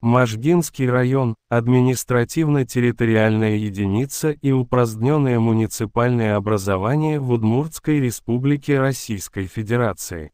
Можгинский район – административно-территориальная единица и упраздненное муниципальное образование в Удмуртской Республике Российской Федерации.